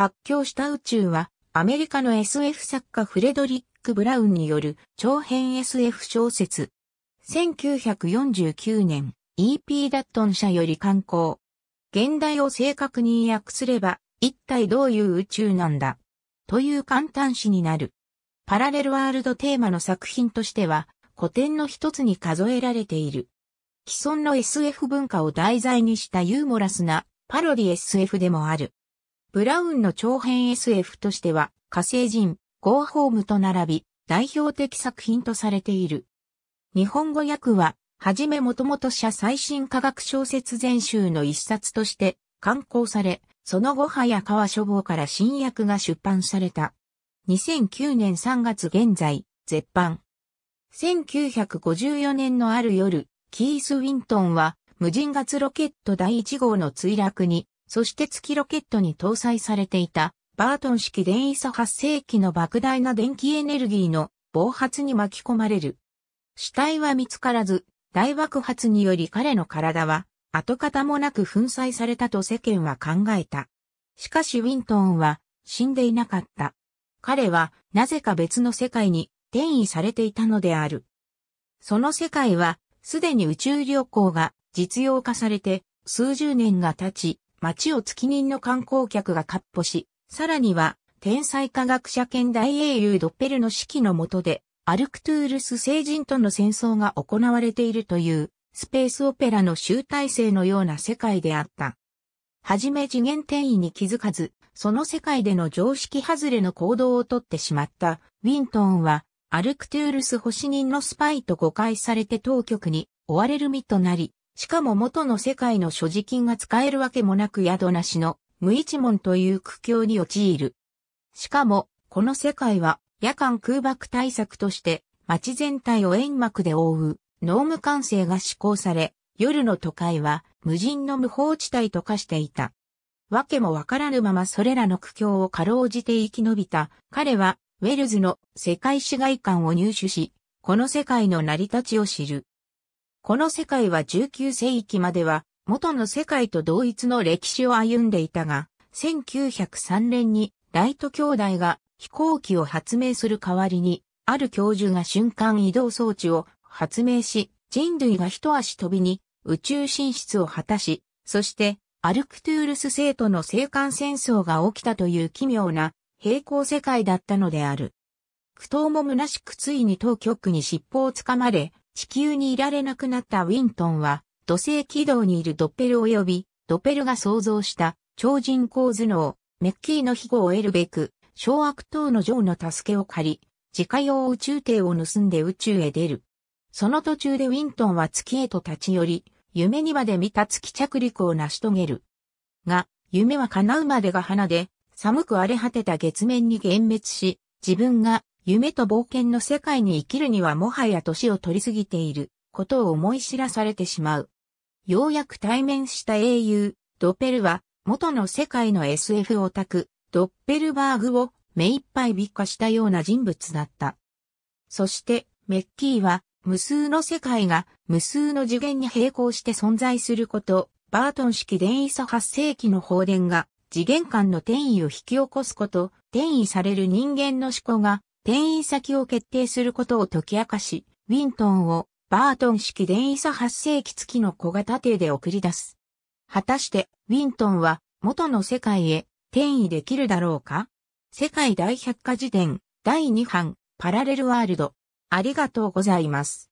発狂した宇宙は、アメリカの SF 作家フレドリック・ブラウンによる長編 SF 小説。1949年、E.P. ダットン社より刊行。現代を正確に訳すれば、一体どういう宇宙なんだという簡単詞になる。パラレルワールドテーマの作品としては、古典の一つに数えられている。既存の SF 文化を題材にしたユーモラスなパロディ SF でもある。ブラウンの長編 SF としては、火星人、ゴーホームと並び、代表的作品とされている。日本語訳は、はじめもともと社最新科学小説全集の一冊として刊行され、その後早川書房から新訳が出版された。2009年3月現在、絶版。1954年のある夜、キース・ウィントンは無人月ロケット第1号の墜落にそして月ロケットに搭載されていた、バートン式電位差発生器の莫大な電気エネルギーの暴発に巻き込まれる。死体は見つからず、大爆発により彼の体は跡形もなく粉砕されたと世間は考えた。しかしウィントンは死んでいなかった。彼はなぜか別の世界に転移されていたのである。その世界はすでに宇宙旅行が実用化されて数十年が経ち、町を月人の観光客が割歩し、さらには、天才科学者兼大英雄ドッペルの指揮の下で、アルクトゥールス星人との戦争が行われているという、スペースオペラの集大成のような世界であった。はじめ次元転移に気づかず、その世界での常識外れの行動をとってしまったウィントンは、アルクトゥールス星人のスパイと誤解されて当局に追われる身となり、しかも元の世界の所持金が使えるわけもなく宿なしの無一文という苦境に陥る。しかも、この世界は夜間空爆対策として街全体を煙幕で覆う濃霧管制が施行され、夜の都会は無人の無法地帯と化していた。わけもわからぬままそれらの苦境をかろうじて生き延びた彼はウェルズの世界市外観を入手し、この世界の成り立ちを知る。この世界は19世紀までは元の世界と同一の歴史を歩んでいたが、1903年にライト兄弟が飛行機を発明する代わりに、ある教授が瞬間移動装置を発明し、人類が一足飛びに宇宙進出を果たし、そしてアルクトゥールス生徒の生還戦争が起きたという奇妙な平行世界だったのである。苦闘も虚しくついに当局に尻尾をつかまれ、地球にいられなくなったウィントンは、土星軌道にいるドッペル及び、ドッペルが創造した超人工頭脳、メッキーの庇護を得るべく、小悪党のジョーの助けを借り、自家用宇宙艇を盗んで宇宙へ出る。その途中でウィントンは月へと立ち寄り、夢にまで見た月着陸を成し遂げる。が、夢は叶うまでが花で、寒く荒れ果てた月面に幻滅し、自分が夢と冒険の世界に生きるにはもはや年を取りすぎていることを思い知らされてしまう。ようやく対面した英雄、ドッペルは元の世界の SF オタク、ドッペルバーグを目いっぱい美化したような人物だった。そしてメッキーは無数の世界が無数の次元に並行して存在すること、バートン式電位素8世紀の放電が次元間の転移を引き起こすこと、転移される人間の思考が転移先を決定することを解き明かし、ウィントンをバートン式電位差発生器付きの小型艇で送り出す。果たして、ウィントンは元の世界へ転移できるだろうか世界大百科事典第2版パラレルワールド。ありがとうございます。